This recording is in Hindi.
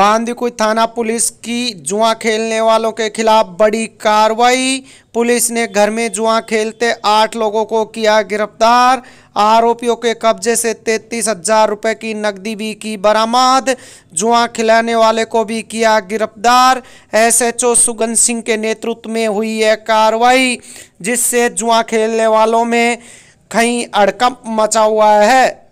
बांदीकुई थाना पुलिस की जुआ खेलने वालों के खिलाफ बड़ी कार्रवाई पुलिस ने घर में जुआ खेलते आठ लोगों को किया गिरफ्तार आरोपियों के कब्जे से तैतीस हजार रुपये की नकदी भी की बरामद जुआ खिलाने वाले को भी किया गिरफ्तार एसएचओ सुगन सिंह के नेतृत्व में हुई है कार्रवाई जिससे जुआ खेलने वालों में कहीं अड़कम मचा हुआ है